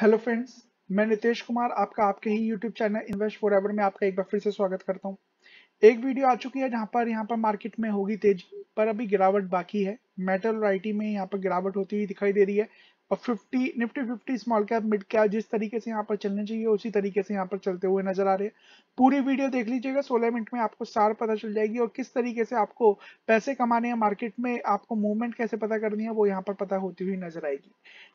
hello friends मैं नितेश कुमार आपका आपके ही YouTube channel Invest For Ever में आपका एक बार फिर से स्वागत करता हूं एक वीडियो आ चुकी है जहां पर यहां पर मार्केट में होगी तेजी पर अभी गिरावट बाकी है मेटल राइटी में यहां पर गिरावट होती हुई दिखाई दे रही है और 50 Nifty 50 small cap mid cap जिस तरीके से यहाँ पर चलने चाहिए उसी तरीके से यहाँ पर चलते हुए नजर आ रहे हैं पूरी वीडियो देख लीजिएगा 16 मिनट में आपको सार पता चल जाएगी और किस तरीके से आपको पैसे कमाने हैं मार्केट में आपको मूवमेंट कैसे पता करनी है वो यहाँ पर पता होती हुई नजर आएगी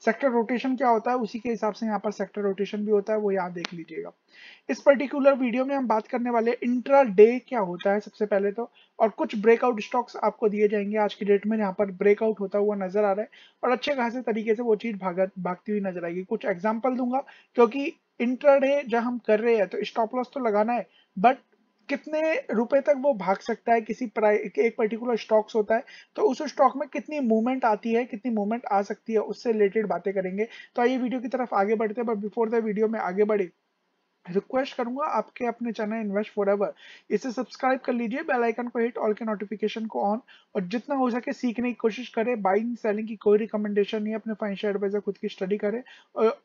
सेक्टर रोटेशन क्या होता है उसी के हिसाब से यहाँ पर सेक्टर रोटेशन भी होता है वो यहाँ देख लीजिएगा इस पर्टिकुलर वीडियो में हम बात करने वाले इंट्रा डे क्या होता है सबसे पहले तो और कुछ ब्रेकआउट स्टॉक्स आपको दिए जाएंगे आज की डेट में यहाँ पर ब्रेकआउट होता हुआ नजर आ रहा है और अच्छे खासे तरीके से वो चीज भागती हुई नजर आएगी कुछ एग्जाम्पल दूंगा क्योंकि इंटरडे जब हम कर रहे हैं तो स्टॉप लॉस तो लगाना है बट कितने रुपए तक वो भाग सकता है किसी एक पर्टिकुलर स्टॉक्स होता है तो उस स्टॉक में कितनी मूवमेंट आती है कितनी मूवमेंट आ सकती है उससे रिलेटेड बातें करेंगे तो आइए वीडियो की तरफ आगे बढ़ते हैं बट बिफोर द वीडियो में आगे बढ़े रिक्वेस्ट करूंगा आपके अपने चैनल इन्वेस्ट फॉर एवर इसे सब्सक्राइब कर लीजिए बेल आइकन को हिट ऑल के नोटिफिकेशन को ऑन और जितना हो सके सीखने की कोशिश करें बाइंग सेलिंग की कोई रिकमेंडेशन नहीं अपने फाइनेंशियल एडवाइजर खुद की स्टडी करें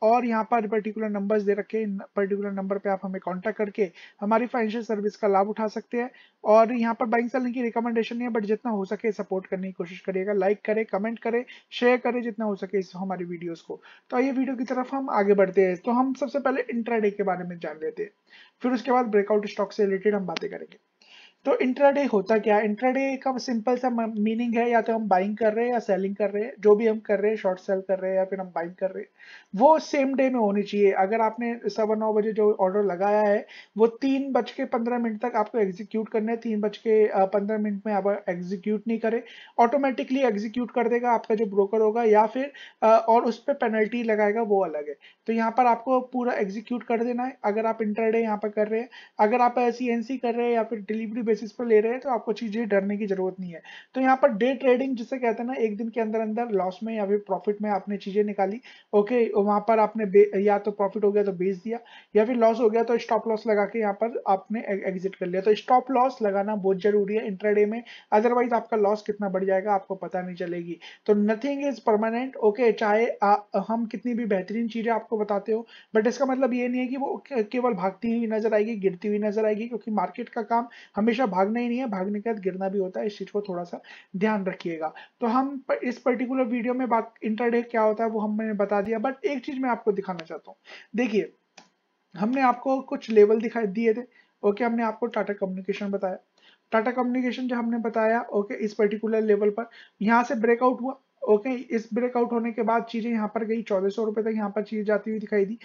और यहाँ पर पर्टिकुलर नंबर्स दे रखे इन पर्टिकुलर नंबर पर आप हमें कॉन्टैक्ट करके हमारी फाइनेंशियल सर्विस का लाभ उठा सकते हैं और यहाँ पर बाइंग सेलिंग की रिकमेंडेशन नहीं है बट जितना हो सके सपोर्ट करने की कोशिश करिएगा लाइक करें कमेंट करें शेयर करें जितना हो सके इस हमारी वीडियोज को तो आइए वीडियो की तरफ हम आगे बढ़ते हैं तो हम सबसे पहले इंट्राडे के बारे में जान ध्यान देते हैं फिर उसके बाद ब्रेकआउट स्टॉक से रिलेटेड हम बातें करेंगे तो इंट्राडे होता क्या है इंट्राडे का सिंपल सा मीनिंग है या तो हम बाइंग कर रहे हैं या सेलिंग कर रहे हैं जो भी हम कर रहे हैं शॉर्ट सेल कर रहे हैं या फिर हम बाइंग कर रहे हैं वो सेम डे में होनी चाहिए अगर आपने सवा नौ बजे जो ऑर्डर लगाया है वो तीन बज के पंद्रह मिनट तक आपको एग्जीक्यूट करना है तीन बज के पंद्रह मिनट में आप एग्जीक्यूट नहीं करें ऑटोमेटिकली एग्जीक्यूट कर देगा आपका जो ब्रोकर होगा या फिर और उस पर पेनल्टी लगाएगा वो अलग है तो यहाँ पर आपको पूरा एग्जीक्यूट कर देना है अगर आप इंटरडे यहाँ पर कर रहे हैं अगर आप सी कर रहे हैं या फिर डिलीवरी बेसिस पर ले रहे हैं तो आपको चीज़ें डरने की जरूरत नहीं है तो यहाँ पर डे ट्रेडिंग जिसे कहते हैं ना एक दिन के अंदर अंदर लॉस में या फिर प्रॉफिट में आपने चीज़ें निकाली ओके वहां पर आपने या तो प्रॉफिट हो गया तो बेच दिया या फिर लॉस हो गया तो स्टॉप लॉस लगा के यहाँ पर आपने एग्जिट e, कर लिया तो स्टॉप लॉस लगाना बहुत जरूरी है इंटर में अदरवाइज आपका लॉस कितना बढ़ जाएगा आपको पता नहीं चलेगी तो नथिंग इज परमानेंट ओके चाहे हम कितनी भी बेहतरीन चीज़ें आपको बताते हो बट इसका मतलब ये नहीं है कि वो केवल भागती हुई नजर आएगी गिरती हुई नजर आएगी क्योंकि मार्केट का काम हमेशा हमेशा भागना ही नहीं है भागने के बाद गिरना भी होता है इस चीज को थोड़ा सा ध्यान रखिएगा तो हम इस पर्टिकुलर वीडियो में इंटरडे क्या होता है वो हमने बता दिया बट एक चीज मैं आपको दिखाना चाहता हूँ देखिए हमने आपको कुछ लेवल दिखाई दिए थे ओके हमने आपको टाटा कम्युनिकेशन बताया टाटा कम्युनिकेशन जो हमने बताया ओके इस पर्टिकुलर लेवल पर यहाँ से ब्रेकआउट हुआ ओके okay, इस ब्रेकआउट होने के बाद चीज़ें यहाँ पर गई चौदह सौ रुपए तक यहाँ पर चीज़ जाती हुई दिखाई दी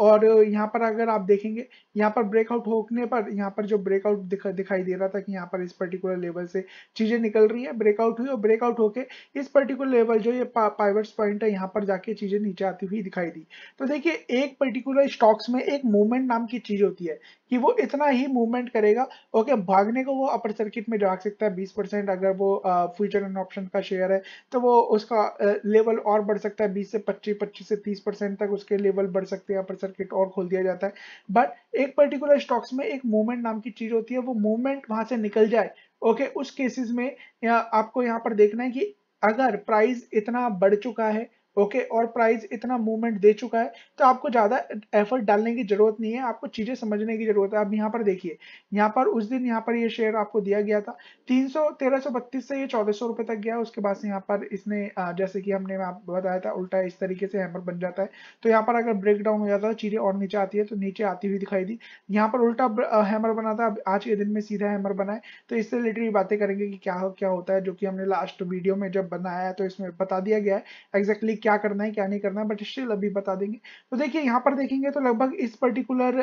और यहाँ पर अगर आप देखेंगे यहाँ पर ब्रेकआउट होने पर यहाँ पर जो ब्रेकआउट दिखा, दिखाई दे रहा था कि यहाँ पर इस पर्टिकुलर लेवल से चीज़ें निकल रही है ब्रेकआउट हुई और ब्रेकआउट होके इस पर्टिकुलर लेवल जो ये पाइवर्स पॉइंट है यहाँ पर जाके चीज़ें नीचे आती हुई दिखाई दी तो देखिये एक पर्टिकुलर स्टॉक्स में एक मूवमेंट नाम की चीज़ होती है कि वो इतना ही मूवमेंट करेगा ओके भागने को वो अपर सर्किट में भाग सकता है बीस परसेंट अगर वो फ्यूचर एंड ऑप्शन का शेयर है तो वो उसका लेवल और बढ़ सकता है बीस से पच्चीस पच्चीस से तीस परसेंट तक उसके लेवल बढ़ सकते हैं अपर सर्किट और खोल दिया जाता है बट एक पर्टिकुलर स्टॉक्स में एक मूवमेंट नाम की चीज होती है वो मूवमेंट वहां से निकल जाए ओके उस केसेस में या आपको यहाँ पर देखना है कि अगर प्राइस इतना बढ़ चुका है ओके और प्राइस इतना मूवमेंट दे चुका है तो आपको ज़्यादा एफर्ट डालने की जरूरत नहीं है आपको चीज़ें समझने की जरूरत है आप यहाँ पर देखिए यहाँ पर उस दिन यहाँ पर ये यह शेयर आपको दिया गया था तीन सौ से ये चौदह सौ तक गया उसके बाद से यहाँ पर इसने जैसे कि हमने बताया था उल्टा इस तरीके से हैमर बन जाता है तो यहाँ पर अगर ब्रेक डाउन हो जाता है चीज़ें और नीचे आती है तो नीचे आती हुई दिखाई दी यहाँ पर उल्टा हैमर बना था आज के दिन में सीधा हैमर बना है तो इससे रिलेटेड बातें करेंगे कि क्या क्या होता है जो कि हमने लास्ट वीडियो में जब बनाया है तो इसमें बता दिया गया है एग्जैक्टली exactly क्या करना है क्या नहीं करना है बट स्टिल अभी बता देंगे तो देखिए यहाँ पर देखेंगे तो लगभग इस पर्टिकुलर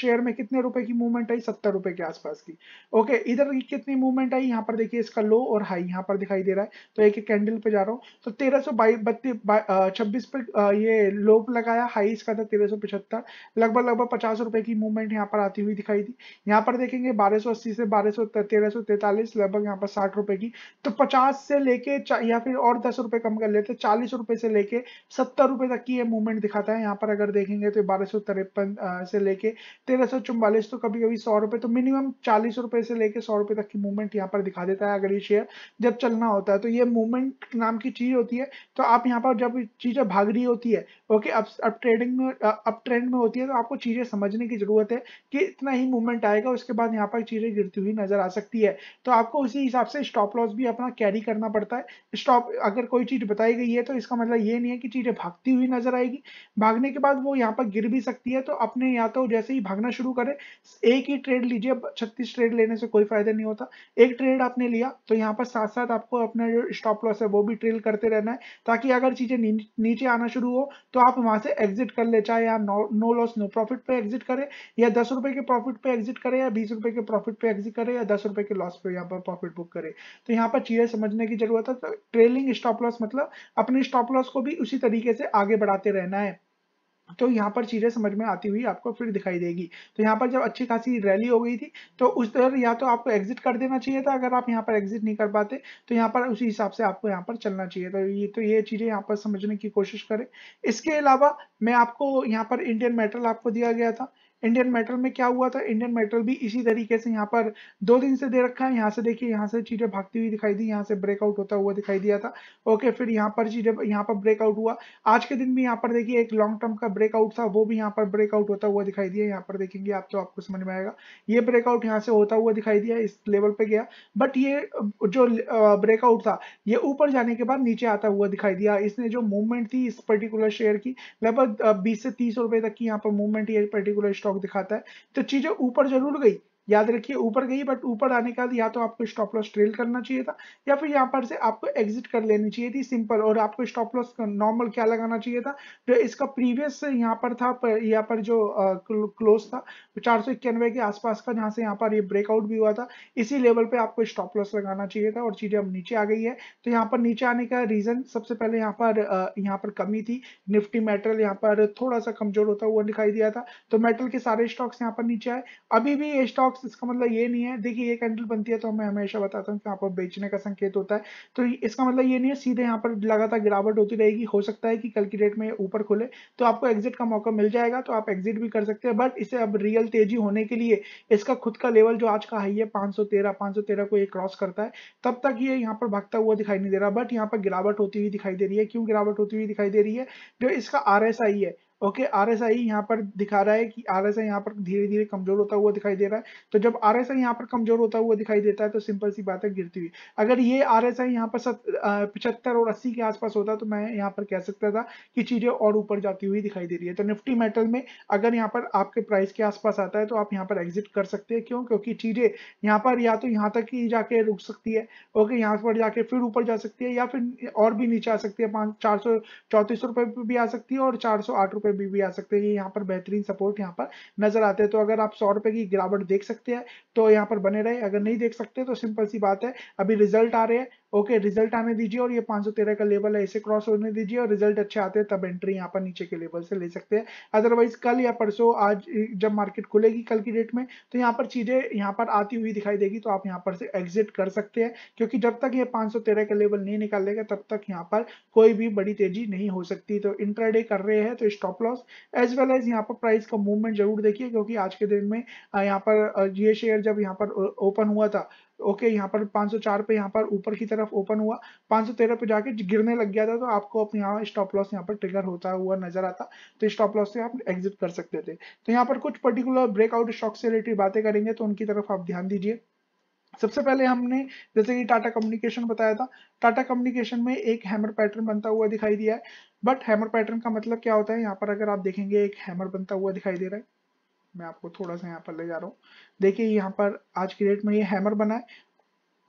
शेयर में कितने रुपए की मूवमेंट आई सत्तर रुपए के आसपास की ओके इधर कितनी मूवमेंट आई यहाँ पर देखिए इसका लो और हाई यहाँ पर दिखाई दे रहा है तो एक एक कैंडल पे जा रहा हूँ तो तेरह सौ छब्बीस पे ये लो लगाया हाई इसका था तेरह सौ पिछहत्तर लगभग लगभग पचास रुपए की मूवमेंट यहाँ पर आती हुई दिखाई दी यहाँ पर देखेंगे बारह सौ अस्सी से बारह सौ तेरह सौ तैतालीस लगभग यहाँ पर साठ रुपए की तो पचास से लेके या फिर और दस रुपए कम कर लेते चालीस रुपए से लेके सत्तर रुपए तक की ये मूवमेंट दिखाता है यहाँ पर अगर देखेंगे तो बारह सौ तिरपन से लेके तेरह सौ चौवालीस तो कभी कभी सौ रुपए तो मिनिमम चालीस रुपए से लेके सौ रुपए तक की मूवमेंट यहाँ पर दिखा देता है अगर ये शेयर जब चलना होता है तो ये मूवमेंट नाम की चीज होती है तो आप यहाँ पर जब चीजें भाग रही होती है ओके अब अब ट्रेडिंग में अब ट्रेंड में होती है तो आपको चीजें समझने की जरूरत है कि इतना ही मूवमेंट आएगा उसके बाद यहाँ पर चीजें गिरती हुई नजर आ सकती है तो आपको उसी हिसाब से स्टॉप लॉस भी अपना कैरी करना पड़ता है स्टॉप अगर कोई चीज बताई गई है तो इसका मतलब ज्यादा ये नहीं है कि चीज़ें भागती हुई नजर आएगी भागने के बाद वो यहाँ पर गिर भी सकती है तो अपने या तो जैसे ही भागना शुरू करें एक ही ट्रेड लीजिए छत्तीस ट्रेड लेने से कोई फायदा नहीं होता एक ट्रेड आपने लिया तो यहाँ पर साथ साथ आपको अपना जो स्टॉप लॉस है वो भी ट्रेल करते रहना है ताकि अगर चीज़ें नीचे आना शुरू हो तो आप वहां से एग्जिट कर ले चाहे आप नो लॉस नो प्रॉफिट पे एग्जिट करें या दस रुपए के प्रॉफिट पे एग्जिट करें या बीस रुपए के प्रॉफिट पे एग्जिट करें या दस रुपए के लॉस पे यहाँ पर प्रॉफिट बुक करें तो यहाँ पर चीज़ें समझने की जरूरत है तो ट्रेलिंग स्टॉप लॉस मतलब अपने स्टॉप लॉस उसको भी उसी तरीके से आगे बढ़ाते रहना है तो यहाँ पर चीजें समझ में आती हुई आपको फिर दिखाई देगी तो यहाँ पर जब अच्छी खासी रैली हो गई थी तो उस तरह या तो आपको एग्जिट कर देना चाहिए था अगर आप यहाँ पर एग्जिट नहीं कर पाते तो यहाँ पर उसी हिसाब से आपको यहाँ पर चलना चाहिए था ये तो ये चीजें यहाँ पर समझने की कोशिश करें इसके अलावा मैं आपको यहाँ पर इंडियन मेटल आपको दिया गया था इंडियन मेटल में क्या हुआ था इंडियन मेटल भी इसी तरीके से यहाँ पर दो दिन से दे रखा है यहाँ से देखिए यहाँ से चीजें भागती हुई दिखाई दी यहाँ से ब्रेकआउट होता हुआ दिखाई दिया था ओके फिर यहाँ पर चीजें यहाँ पर ब्रेकआउट हुआ आज के दिन भी यहाँ पर देखिए एक लॉन्ग टर्म का ब्रेकआउट था वो भी यहाँ पर ब्रेकआउट होता हुआ दिखाई दिया यहाँ पर देखेंगे आप तो आपको समझ में आएगा ये ब्रेकआउट यहाँ से होता हुआ दिखाई दिया इस लेवल पे गया बट ये जो ब्रेकआउट था ये ऊपर जाने के बाद नीचे आता हुआ दिखाई दिया इसने जो मूवमेंट थी इस पर्टिकुलर शेयर की लगभग बीस से तीस रुपए तक की यहाँ पर मूवमेंट ये पर्टिकुलर स्टॉक स्ट्रोक दिखाता है तो चीजें ऊपर जरूर गई याद रखिए ऊपर गई बट ऊपर आने के बाद या तो आपको स्टॉप लॉस ट्रेल करना चाहिए था या फिर यहाँ पर से आपको एग्जिट कर लेनी चाहिए थी सिंपल और आपको स्टॉप लॉस नॉर्मल क्या लगाना चाहिए था जो इसका प्रीवियस यहाँ पर था पर यहाँ पर जो क्लोज था तो चार सौ इक्यानवे के आसपास का जहाँ से यहाँ पर ये ब्रेकआउट भी हुआ था इसी लेवल पर आपको स्टॉप लॉस लगाना चाहिए था और चीजें अब नीचे आ गई है तो यहाँ पर नीचे आने का रीजन सबसे पहले यहाँ पर यहाँ पर कमी थी निफ्टी मेटल यहाँ पर थोड़ा सा कमजोर होता हुआ दिखाई दिया था तो मेटल के सारे स्टॉक्स यहाँ पर नीचे आए अभी भी ये स्टॉक्स स्टॉक्स इसका मतलब ये नहीं है देखिए ये कैंडल बनती है तो मैं हमेशा बताता हूँ यहाँ पर बेचने का संकेत होता है तो इसका मतलब ये नहीं है सीधे यहाँ पर लगातार गिरावट होती रहेगी हो सकता है कि कल की डेट में ऊपर खुले तो आपको एग्जिट का मौका मिल जाएगा तो आप एग्जिट भी कर सकते हैं बट इसे अब रियल तेजी होने के लिए इसका खुद का लेवल जो आज का हाई है पाँच सौ को ये क्रॉस करता है तब तक ये यहाँ पर भागता हुआ दिखाई नहीं दे रहा बट यहाँ पर गिरावट होती हुई दिखाई दे रही है क्यों गिरावट होती हुई दिखाई दे रही है जो इसका आर है ओके आर एस आई यहाँ पर दिखा रहा है कि आर एस आई यहाँ पर धीरे धीरे कमजोर होता हुआ दिखाई दे रहा है तो जब आर एस आई यहाँ पर कमजोर होता हुआ दिखाई देता है तो सिंपल सी बात है गिरती हुई अगर ये आर एस आई यहाँ पर सत पिछहत्तर और अस्सी के आसपास होता तो मैं यहाँ पर कह सकता था कि चीजें और ऊपर जाती हुई दिखाई दे रही है तो निफ्टी मेटल में अगर यहाँ पर आपके प्राइस के आसपास आता है तो आप यहाँ पर एग्जिट कर सकते हैं क्यों क्योंकि चीजें यहाँ पर या तो यहाँ तक ही जाके रुक सकती है ओके यहाँ पर जाके फिर ऊपर जा सकती है या फिर और भी नीचे आ सकती है पाँच चार सौ चौंतीस रुपये भी आ सकती है और चार सौ आठ रुपये रुपए भी, भी आ सकते हैं यहाँ पर बेहतरीन सपोर्ट यहाँ पर नजर आते हैं तो अगर आप सौ रुपए की गिरावट देख सकते हैं तो यहाँ पर बने रहे अगर नहीं देख सकते तो सिंपल सी बात है अभी रिजल्ट आ रहे हैं ओके रिजल्ट आने दीजिए और ये 513 का लेवल है इसे क्रॉस होने दीजिए और रिजल्ट अच्छे आते हैं तब एंट्री यहाँ पर नीचे के लेवल से ले सकते हैं अदरवाइज कल या परसों आज जब मार्केट खुलेगी कल की डेट में तो यहाँ पर चीजें यहाँ पर आती हुई दिखाई देगी तो आप यहाँ पर से एग्जिट कर सकते हैं क्योंकि जब तक ये पांच का लेवल नहीं निकाल लेगा तब तक यहाँ पर कोई भी बड़ी तेजी नहीं हो सकती तो इंट्राडे कर रहे हैं तो stop loss as well as यहाँ पर प्राइस का मूवमेंट जरूर देखिए क्योंकि आज के दिन में यहाँ पर ये शेयर जब यहाँ पर ओपन हुआ था ओके यहाँ पर 504 पे यहाँ पर ऊपर की तरफ ओपन हुआ 513 पे जाके गिरने लग गया था तो आपको अपने यहाँ स्टॉप लॉस यहाँ पर ट्रिगर होता हुआ नजर आता तो स्टॉप लॉस से आप एग्जिट कर सकते थे तो यहाँ पर कुछ पर्टिकुलर ब्रेकआउट स्टॉक से रिलेटेड बातें करेंगे तो उनकी तरफ आप ध्यान दीजिए सबसे पहले हमने जैसे कि टाटा कम्युनिकेशन बताया था टाटा कम्युनिकेशन में एक हैमर पैटर्न बनता हुआ दिखाई दिया है बट हैमर पैटर्न का मतलब क्या होता है यहाँ पर अगर आप देखेंगे एक हैमर बनता हुआ दिखाई दे रहा है मैं आपको थोड़ा सा यहाँ पर ले जा रहा हूँ देखिए यहाँ पर आज की डेट में ये हैमर बना है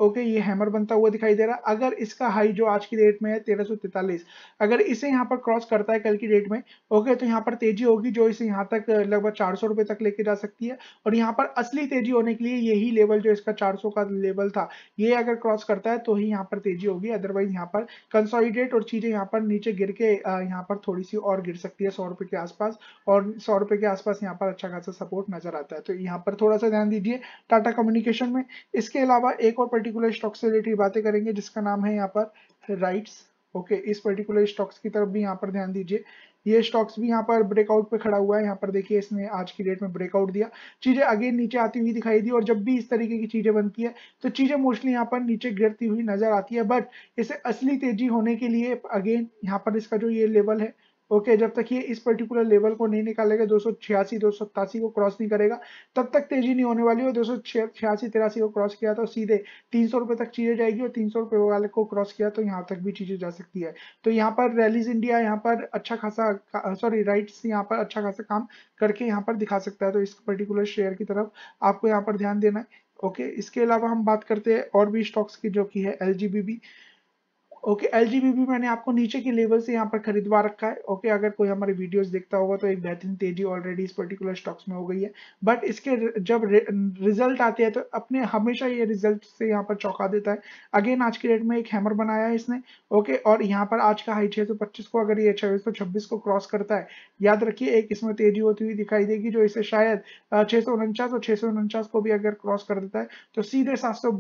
ओके ये हैमर बनता हुआ दिखाई दे रहा है अगर इसका हाई जो आज की डेट में है तेरह अगर इसे यहाँ पर क्रॉस करता है कल की डेट में ओके तो यहाँ पर तेजी होगी जो इसे यहाँ तक लगभग चार सौ तक लेके जा सकती है और यहाँ पर असली तेजी होने के लिए यही लेवल जो इसका चार का लेवल था ये अगर क्रॉस करता है तो ही यहाँ पर तेजी होगी अदरवाइज यहाँ पर कंसोलिडेट और चीजें यहाँ पर नीचे गिर के यहाँ पर थोड़ी सी और गिर सकती है सौ रुपए के आसपास और सौ रुपए के आसपास यहाँ पर अच्छा खासा सपोर्ट नजर आता है तो यहाँ पर थोड़ा सा ध्यान दीजिए टाटा कम्युनिकेशन में इसके अलावा एक और पर्टिकुलर पर्टिकुलर स्टॉक से रिलेटेड बातें करेंगे जिसका नाम है यहाँ पर राइट्स ओके इस पर्टिकुलर स्टॉक्स की तरफ भी यहाँ पर ध्यान दीजिए ये स्टॉक्स भी यहाँ पर ब्रेकआउट पे खड़ा हुआ है यहाँ पर देखिए इसने आज की डेट में ब्रेकआउट दिया चीजें अगेन नीचे आती हुई दिखाई दी और जब भी इस तरीके की चीजें बनती है तो चीजें मोस्टली यहाँ पर नीचे गिरती हुई नजर आती है बट इसे असली तेजी होने के लिए अगेन यहाँ पर इसका जो ये लेवल है ओके जब तक ये इस पर्टिकुलर लेवल को नहीं निकालेगा दो सौ छियासी दो सौ सत्तासी को क्रॉस नहीं करेगा तब तक तेजी नहीं होने वाली और दो सौ छियासी को क्रॉस किया तो सीधे तीन सौ रुपए तक चीजें जाएगी और तीन सौ रुपए वाले को क्रॉस किया तो यहाँ तक भी चीजें जा सकती है तो यहाँ पर रैलीज इंडिया यहाँ पर अच्छा खासा सॉरी राइट यहाँ पर अच्छा खासा काम करके यहाँ पर दिखा सकता है तो इस पर्टिकुलर शेयर की तरफ आपको यहाँ पर ध्यान देना है ओके इसके अलावा हम बात करते हैं और भी स्टॉक्स की जो कि है एल ओके एल भी मैंने आपको नीचे के लेवल से यहाँ पर खरीदवा रखा है ओके अगर कोई हमारे वीडियोस देखता होगा तो एक बेहतरीन तेजी ऑलरेडी इस पर्टिकुलर स्टॉक्स में हो गई है बट इसके जब रिजल्ट आते हैं तो अपने हमेशा ये रिजल्ट से यहाँ पर चौंका देता है अगेन आज के डेट में एक हैमर बनाया है इसने ओके और यहाँ पर आज का हाई छह सौ पच्चीस को अगर ये छह सौ छब्बीस को क्रॉस करता है याद रखिए एक इसमें तेजी होती हुई दिखाई देगी जो इसे शायद छह सौ उनचास और छह सौ उनचास को भी अगर क्रॉस कर देता है तो सीधे सात सौ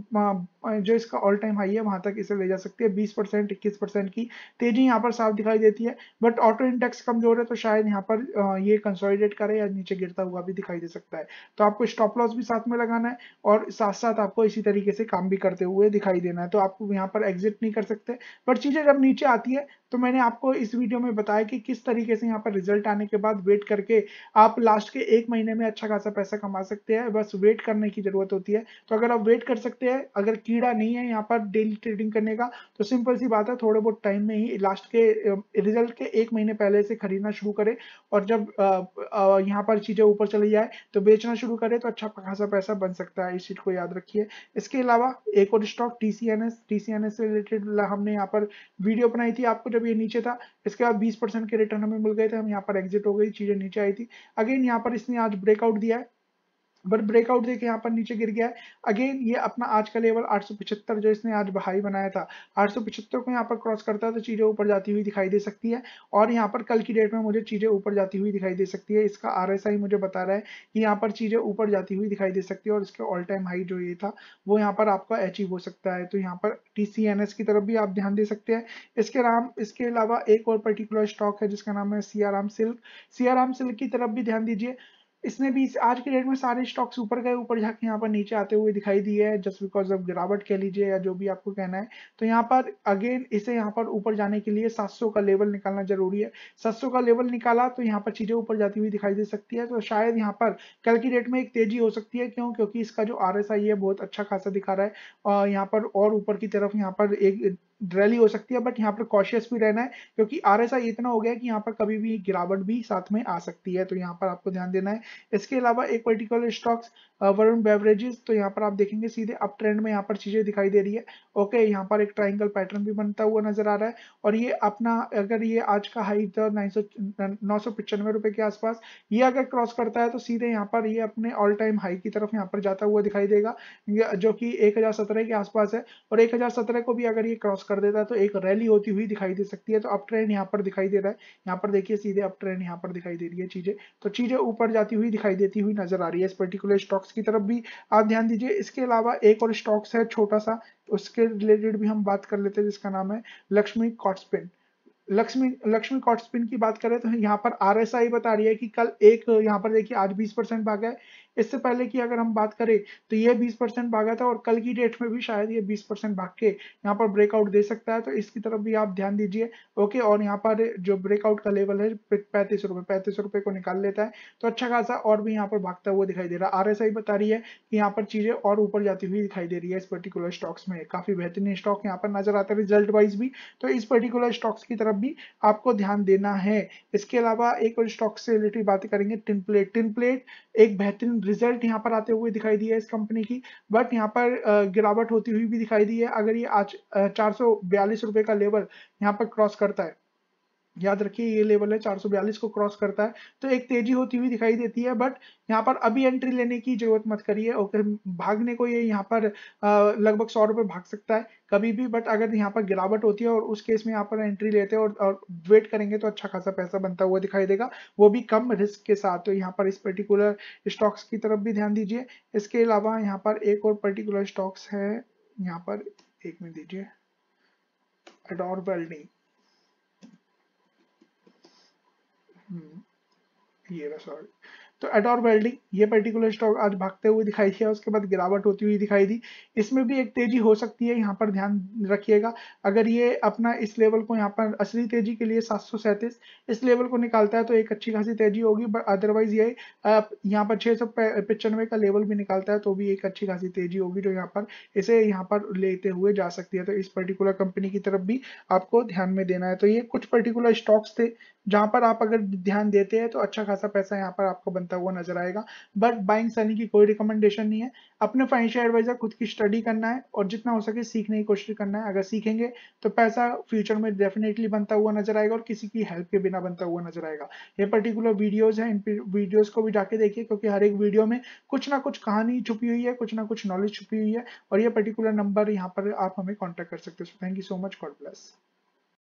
जो इसका ऑल टाइम हाई है वहां तक इसे ले जा सकती है बीस परसेंट इक्कीस परसेंट की तेजी यहाँ पर साफ दिखाई देती है बट ऑटो इंडेक्स कमजोर है तो शायद यहाँ पर ये कंसोलिडेट करे या नीचे गिरता हुआ भी दिखाई दे सकता है तो आपको स्टॉप लॉस भी साथ में लगाना है और साथ साथ आपको इसी तरीके से काम भी करते हुए दिखाई देना है तो आप यहाँ पर एग्जिट नहीं कर सकते पर चीजें जब नीचे आती है तो मैंने आपको इस वीडियो में बताया कि किस तरीके से यहाँ पर रिजल्ट आने के बाद वेट करके आप लास्ट के एक महीने में अच्छा खासा पैसा कमा सकते हैं बस वेट करने की जरूरत होती है तो अगर आप वेट कर सकते हैं अगर कीड़ा नहीं है यहाँ पर डेली ट्रेडिंग करने का तो सिंपल सी बात है थोड़े बहुत टाइम में ही लास्ट के रिजल्ट के एक महीने पहले से खरीदना शुरू करें और जब यहाँ पर चीज़ें ऊपर चली जाए तो बेचना शुरू करें तो अच्छा खासा पैसा बन सकता है इस चीज़ को याद रखिए इसके अलावा एक और स्टॉक टीसीएनएस टीसीएनएस से रिलेटेड हमने यहाँ पर वीडियो बनाई थी आपको जब ये नीचे था इसके बाद बीस के रिटर्न हमें मिल गए थे हम यहाँ पर एग्जिट हो गई चीज़ें नीचे आई थी अगेन यहाँ पर इसने आज ब्रेकआउट दिया है बट ब्रेकआउट देखिए यहाँ पर नीचे गिर गया है अगेन ये अपना आज का लेवल 875 जो इसने आज बहाई बनाया था 875 को यहाँ पर क्रॉस करता है तो चीज़ें ऊपर जाती हुई दिखाई दे सकती है और यहाँ पर कल की डेट में मुझे चीज़ें ऊपर जाती हुई दिखाई दे सकती है इसका आर मुझे बता रहा है कि यहाँ पर चीज़ें ऊपर जाती हुई दिखाई दे सकती है और इसका ऑल टाइम हाई जो ये था वो यहाँ पर आपका अचीव हो सकता है तो यहाँ पर टी की तरफ भी आप ध्यान दे सकते हैं इसके राम इसके अलावा एक और पर्टिकुलर स्टॉक है जिसका नाम है सियाराम सिल्क सियाराम सिल्क की तरफ भी ध्यान दीजिए इसने भी आज के डेट में सारे स्टॉक्स ऊपर गए ऊपर जाके यहाँ पर नीचे आते हुए दिखाई दिए है जस्ट बिकॉज ऑफ गिरावट कह लीजिए या जो भी आपको कहना है तो यहाँ पर अगेन इसे यहाँ पर ऊपर जाने के लिए 700 का लेवल निकालना जरूरी है 700 का लेवल निकाला तो यहाँ पर चीजें ऊपर जाती हुई दिखाई दे सकती है तो शायद यहाँ पर कल की डेट में एक तेजी हो सकती है क्यों क्योंकि इसका जो आर है बहुत अच्छा खासा दिखा रहा है और यहाँ पर और ऊपर की तरफ यहाँ पर एक रैली हो सकती है बट यहाँ पर कॉशियस भी रहना है क्योंकि आर इतना हो गया कि यहाँ पर कभी भी गिरावट भी साथ में आ सकती है तो यहाँ पर आपको ध्यान देना है इसके अलावा एक पर्टिकुलर स्टॉक्स वरुण बेवरेजेस तो यहाँ पर आप देखेंगे सीधे अप ट्रेंड में यहाँ पर चीजें दिखाई दे रही है ओके यहाँ पर एक ट्राइंगल पैटर्न भी बनता हुआ नजर आ रहा है और ये अपना अगर ये आज का हाई था नाइन सौ नौ के आसपास ये अगर क्रॉस करता है तो सीधे यहाँ पर ये अपने ऑल टाइम हाई की तरफ यहाँ पर जाता हुआ दिखाई देगा जो कि एक के आसपास है और एक को भी अगर ये क्रॉस कर देता है तो एक रैली होती हुई दिखाई दे सकती है तो अप ट्रेंड यहाँ पर दिखाई दे रहा है यहाँ पर देखिए सीधे अप ट्रेंड यहाँ पर दिखाई दे रही है चीजें तो चीजें ऊपर जाती हुई दिखाई देती हुई नजर आ रही है इस पर्टिकुलर स्टॉक्स की तरफ भी आप ध्यान दीजिए इसके अलावा एक और स्टॉक्स है छोटा सा उसके रिलेटेड भी हम बात कर लेते हैं जिसका नाम है लक्ष्मी कॉटस्पिन लक्ष्मी लक्ष्मी कॉटस्पिन की बात करें तो यहाँ पर आर बता रही है कि कल एक यहाँ पर देखिए आज 20 परसेंट भाग है इससे पहले की अगर हम बात करें तो ये 20 परसेंट भागा था और कल की डेट में भी शायद ये 20 परसेंट भाग के यहाँ पर ब्रेकआउट दे सकता है तो इसकी तरफ भी आप ध्यान दीजिए ओके और यहाँ पर जो ब्रेकआउट का लेवल है पैंतीस रुपए पैंतीस रुपए को निकाल लेता है तो अच्छा खासा और भी यहाँ पर भागता हुआ दिखाई दे रहा है आर बता रही है कि यहाँ पर चीजें और ऊपर जाती हुई दिखाई दे रही है इस पर्टिकुलर स्टॉक्स में काफी बेहतरीन स्टॉक यहाँ पर नजर आता है रिजल्ट वाइज भी तो इस पर्टिकुलर स्टॉक्स की तरफ भी आपको ध्यान देना है इसके अलावा एक और स्टॉक से रिलेटेड बात करेंगे टिन प्लेट टिन प्लेट एक बेहतरीन रिजल्ट यहाँ पर आते हुए दिखाई दिए इस कंपनी की बट यहाँ पर गिरावट होती हुई भी दिखाई दी है अगर ये आज चार सौ का लेवल यहाँ पर क्रॉस करता है याद रखिए ये लेवल है 442 को क्रॉस करता है तो एक तेजी होती हुई दिखाई देती है बट यहाँ पर अभी एंट्री लेने की जरूरत मत करिए ओके भागने को ये यहाँ पर लगभग सौ रुपये भाग सकता है कभी भी बट अगर यहाँ पर गिरावट होती है और उस केस में यहाँ पर एंट्री लेते हैं और, और वेट करेंगे तो अच्छा खासा पैसा बनता हुआ दिखाई देगा वो भी कम रिस्क के साथ तो यहाँ पर इस पर्टिकुलर स्टॉक्स की तरफ भी ध्यान दीजिए इसके अलावा यहाँ पर एक और पर्टिकुलर स्टॉक्स है यहाँ पर एक मिनट दीजिए एडोर वेल्डिंग ये सॉरी तो एटॉर वेल्डिंग ये पर्टिकुलर स्टॉक आज भागते हुए दिखाई दिया उसके बाद गिरावट होती हुई दिखाई दी इसमें भी एक तेजी हो सकती है यहाँ पर ध्यान रखिएगा अगर ये अपना इस लेवल को यहाँ पर असली तेजी के लिए सात इस लेवल को निकालता है तो एक अच्छी खासी तेजी होगी बट अदरवाइज ये यहाँ पर छह सौ का लेवल भी निकालता है तो भी एक अच्छी खासी तेजी होगी जो यहाँ पर इसे यहाँ पर लेते हुए जा सकती है तो इस पर्टिकुलर कंपनी की तरफ भी आपको ध्यान में देना है तो ये कुछ पर्टिकुलर स्टॉक्स थे जहां पर आप अगर ध्यान देते हैं तो अच्छा खासा पैसा यहाँ पर आपको बनता हुआ नजर आएगा बट बाइंग सेलिंग की कोई रिकमेंडेशन नहीं है अपने फाइनेंशियल एडवाइजर खुद की स्टडी करना है और जितना हो सके सीखने की कोशिश करना है अगर सीखेंगे तो पैसा फ्यूचर में डेफिनेटली बनता हुआ नजर आएगा और किसी की हेल्प के बिना बनता हुआ नजर आएगा ये पर्टिकुलर वीडियोज है इन वीडियोज को भी जाके देखिए क्योंकि हर एक वीडियो में कुछ ना कुछ कहानी छुपी हुई है कुछ ना कुछ नॉलेज छुपी हुई है और ये पर्टिकुलर नंबर यहाँ पर आप हमें कॉन्टेक्ट कर सकते हो thank you so much God bless